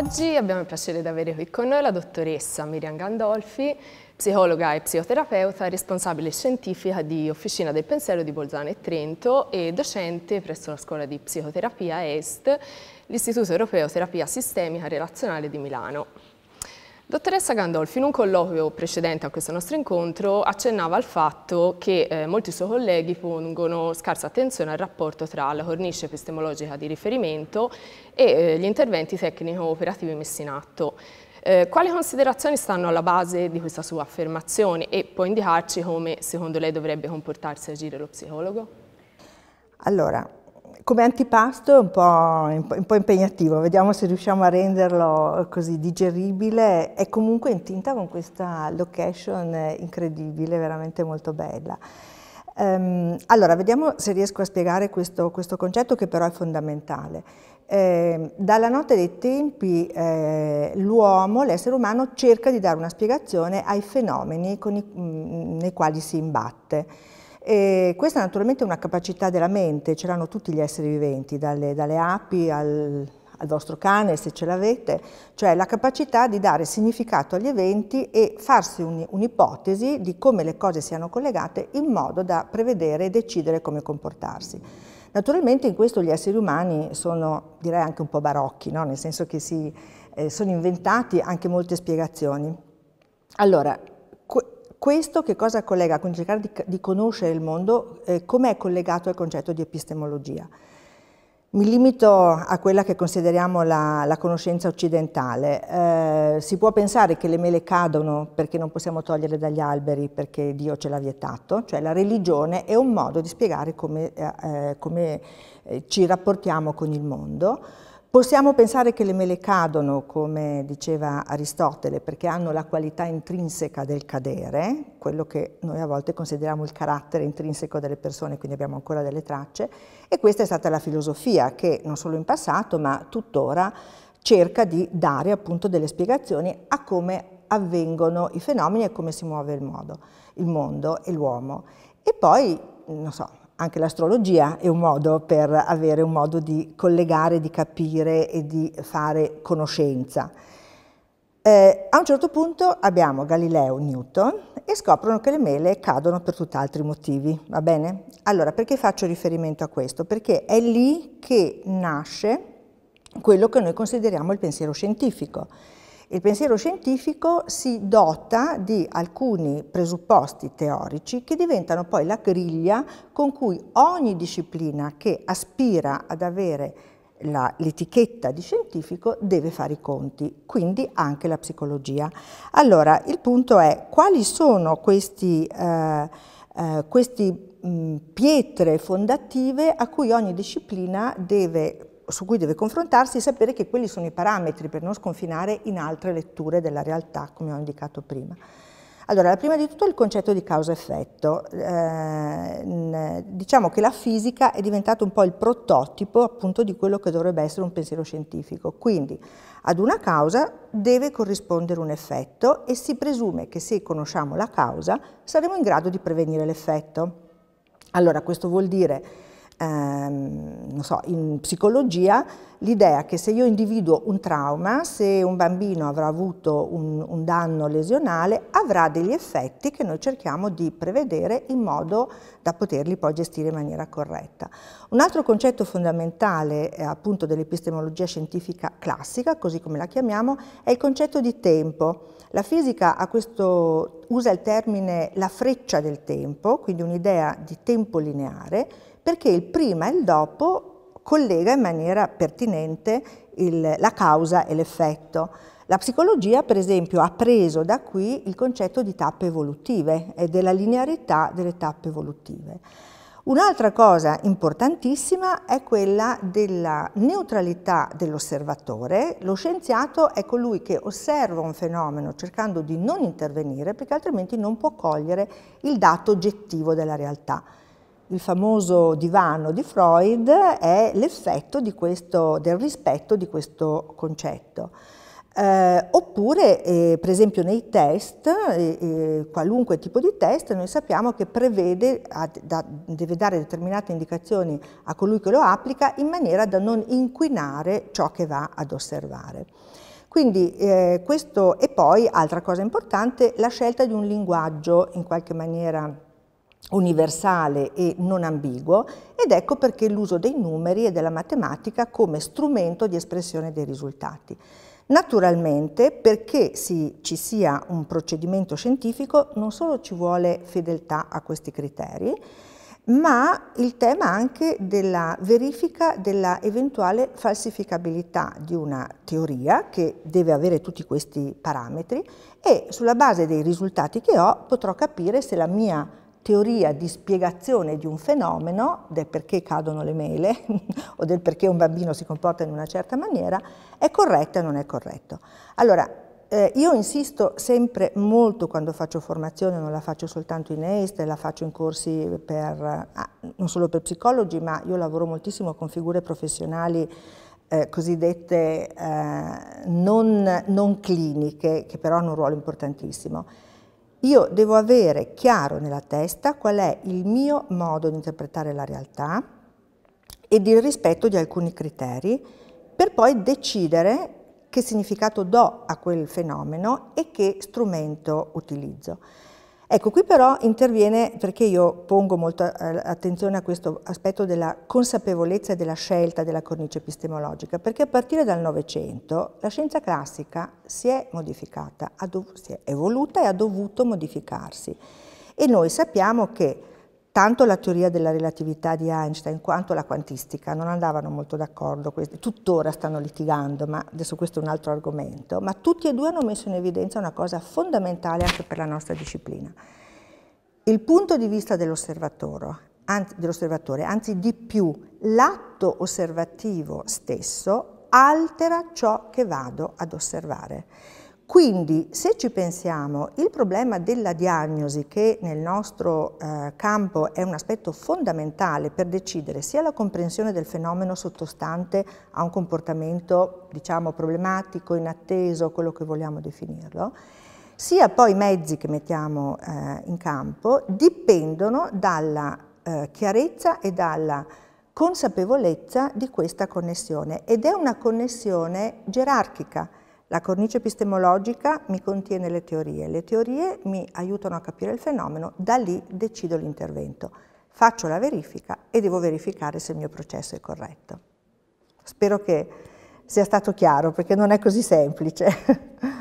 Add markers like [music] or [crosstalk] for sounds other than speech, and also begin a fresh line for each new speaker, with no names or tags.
Oggi abbiamo il piacere di avere qui con noi la dottoressa Miriam Gandolfi, psicologa e psicoterapeuta, responsabile scientifica di Officina del Pensiero di Bolzano e Trento e docente presso la Scuola di Psicoterapia EST, l'Istituto Europeo Terapia Sistemica Relazionale di Milano. Dottoressa Gandolfi, in un colloquio precedente a questo nostro incontro accennava al fatto che eh, molti suoi colleghi pongono scarsa attenzione al rapporto tra la cornice epistemologica di riferimento e eh, gli interventi tecnico-operativi messi in atto. Eh, quali considerazioni stanno alla base di questa sua affermazione e può indicarci come secondo lei dovrebbe comportarsi e agire lo psicologo? Allora, come antipasto è un po', un po', impegnativo, vediamo se riusciamo a renderlo così digeribile. È comunque in tinta con questa location incredibile, veramente molto bella. Ehm, allora, vediamo se riesco a spiegare questo, questo concetto che però è fondamentale. Ehm, dalla notte dei tempi eh, l'uomo, l'essere umano, cerca di dare una spiegazione ai fenomeni i, nei quali si imbatte. E questa naturalmente è una capacità della mente, ce l'hanno tutti gli esseri viventi, dalle, dalle api al, al vostro cane se ce l'avete, cioè la capacità di dare significato agli eventi e farsi un'ipotesi di come le cose siano collegate in modo da prevedere e decidere come comportarsi. Naturalmente in questo gli esseri umani sono direi anche un po' barocchi, no? nel senso che si eh, sono inventati anche molte spiegazioni. Allora, questo che cosa collega con cercare di, di conoscere il mondo, eh, com'è collegato al concetto di epistemologia? Mi limito a quella che consideriamo la, la conoscenza occidentale. Eh, si può pensare che le mele cadono perché non possiamo toglierle dagli alberi perché Dio ce l'ha vietato, cioè la religione è un modo di spiegare come, eh, eh come eh, ci rapportiamo con il mondo. Possiamo pensare che le mele cadono, come diceva Aristotele, perché hanno la qualità intrinseca del cadere, quello che noi a volte consideriamo il carattere intrinseco delle persone, quindi abbiamo ancora delle tracce, e questa è stata la filosofia che non solo in passato, ma tuttora cerca di dare appunto delle spiegazioni a come avvengono i fenomeni e come si muove il, modo, il mondo e l'uomo. E poi, non so, anche l'astrologia è un modo per avere un modo di collegare, di capire e di fare conoscenza. Eh, a un certo punto abbiamo Galileo Newton e scoprono che le mele cadono per tutt'altri motivi, va bene? Allora, perché faccio riferimento a questo? Perché è lì che nasce quello che noi consideriamo il pensiero scientifico. Il pensiero scientifico si dota di alcuni presupposti teorici che diventano poi la griglia con cui ogni disciplina che aspira ad avere l'etichetta di scientifico deve fare i conti, quindi anche la psicologia. Allora, il punto è quali sono questi, eh, eh, questi mh, pietre fondative a cui ogni disciplina deve su cui deve confrontarsi e sapere che quelli sono i parametri per non sconfinare in altre letture della realtà, come ho indicato prima. Allora, prima di tutto il concetto di causa-effetto. Eh, diciamo che la fisica è diventata un po' il prototipo appunto di quello che dovrebbe essere un pensiero scientifico. Quindi ad una causa deve corrispondere un effetto e si presume che se conosciamo la causa saremo in grado di prevenire l'effetto. Allora, questo vuol dire ehm, so, in psicologia l'idea che se io individuo un trauma, se un bambino avrà avuto un, un danno lesionale, avrà degli effetti che noi cerchiamo di prevedere in modo da poterli poi gestire in maniera corretta. Un altro concetto fondamentale eh, appunto dell'epistemologia scientifica classica, così come la chiamiamo, è il concetto di tempo. La fisica questo, usa il termine la freccia del tempo, quindi un'idea di tempo lineare, perché il prima e il dopo collega in maniera pertinente il, la causa e l'effetto. La psicologia, per esempio, ha preso da qui il concetto di tappe evolutive e della linearità delle tappe evolutive. Un'altra cosa importantissima è quella della neutralità dell'osservatore. Lo scienziato è colui che osserva un fenomeno cercando di non intervenire perché altrimenti non può cogliere il dato oggettivo della realtà il famoso divano di Freud è l'effetto del rispetto di questo concetto. Eh, oppure, eh, per esempio, nei test, eh, eh, qualunque tipo di test, noi sappiamo che prevede, a, da, deve dare determinate indicazioni a colui che lo applica in maniera da non inquinare ciò che va ad osservare. Quindi eh, questo, e poi, altra cosa importante, la scelta di un linguaggio in qualche maniera universale e non ambiguo ed ecco perché l'uso dei numeri e della matematica come strumento di espressione dei risultati. Naturalmente, perché si, ci sia un procedimento scientifico, non solo ci vuole fedeltà a questi criteri, ma il tema anche della verifica della eventuale falsificabilità di una teoria che deve avere tutti questi parametri e sulla base dei risultati che ho potrò capire se la mia teoria di spiegazione di un fenomeno, del perché cadono le mele [laughs] o del perché un bambino si comporta in una certa maniera, è corretta o non è corretto. Allora, eh, io insisto sempre molto quando faccio formazione, non la faccio soltanto in EIST, la faccio in corsi per, ah, non solo per psicologi, ma io lavoro moltissimo con figure professionali eh, cosiddette eh, non, non cliniche, che però hanno un ruolo importantissimo io devo avere chiaro nella testa qual è il mio modo di interpretare la realtà ed il rispetto di alcuni criteri per poi decidere che significato do a quel fenomeno e che strumento utilizzo. Ecco, qui però interviene, perché io pongo molta eh, attenzione a questo aspetto della consapevolezza e della scelta della cornice epistemologica, perché a partire dal Novecento la scienza classica si è modificata, si è evoluta e ha dovuto modificarsi. E noi sappiamo che tanto la teoria della relatività di Einstein quanto la quantistica non andavano molto d'accordo, tuttora stanno litigando, ma adesso questo è un altro argomento, ma tutti e due hanno messo in evidenza una cosa fondamentale anche per la nostra disciplina. Il punto di vista dell'osservatore, anzi, dell anzi di più l'atto osservativo stesso, altera ciò che vado ad osservare. Quindi, se ci pensiamo, il problema della diagnosi, che nel nostro eh, campo è un aspetto fondamentale per decidere sia la comprensione del fenomeno sottostante a un comportamento, diciamo, problematico, inatteso, quello che vogliamo definirlo, sia poi i mezzi che mettiamo eh, in campo, dipendono dalla eh, chiarezza e dalla consapevolezza di questa connessione ed è una connessione gerarchica, la cornice epistemologica mi contiene le teorie, le teorie mi aiutano a capire il fenomeno, da lì decido l'intervento, faccio la verifica e devo verificare se il mio processo è corretto. Spero che sia stato chiaro perché non è così semplice. [laughs]